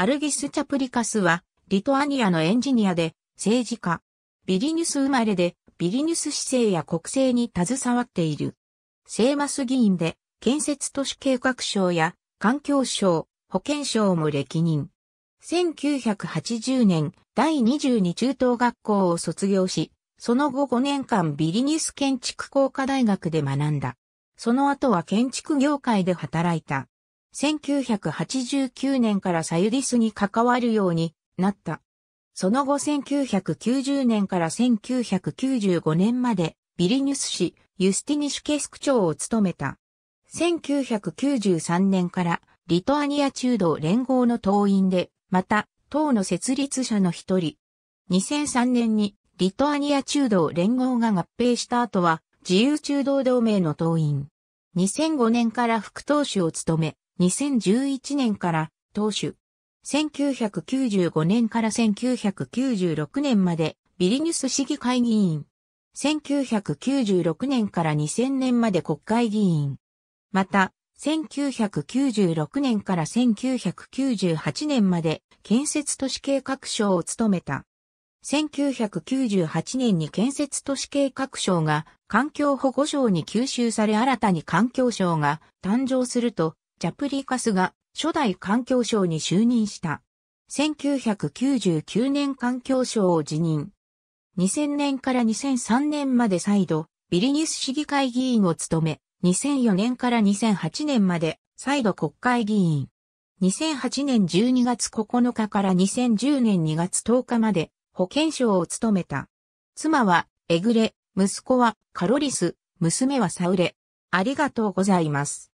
アルギス・チャプリカスは、リトアニアのエンジニアで、政治家。ビリニュス生まれで、ビリニュス市政や国政に携わっている。セーマス議員で、建設都市計画省や、環境省、保健省も歴任。1980年、第22中等学校を卒業し、その後5年間ビリニュス建築工科大学で学んだ。その後は建築業界で働いた。1989年からサユディスに関わるようになった。その後1990年から1995年までビリニュス市ユスティニシュケスク長を務めた。1993年からリトアニア中道連合の党員で、また党の設立者の一人。2003年にリトアニア中道連合が合併した後は自由中道同盟の党員。2005年から副党首を務め、2011年から党首。1995年から1996年までビリニュス市議会議員。1996年から2000年まで国会議員。また、1996年から1998年まで建設都市計画省を務めた。1998年に建設都市計画省が環境保護省に吸収され新たに環境省が誕生するとジャプリカスが初代環境省に就任した。1999年環境省を辞任。2000年から2003年まで再度、ビリニス市議会議員を務め、2004年から2008年まで再度国会議員。2008年12月9日から2010年2月10日まで保健省を務めた。妻はエグレ、息子はカロリス、娘はサウレ。ありがとうございます。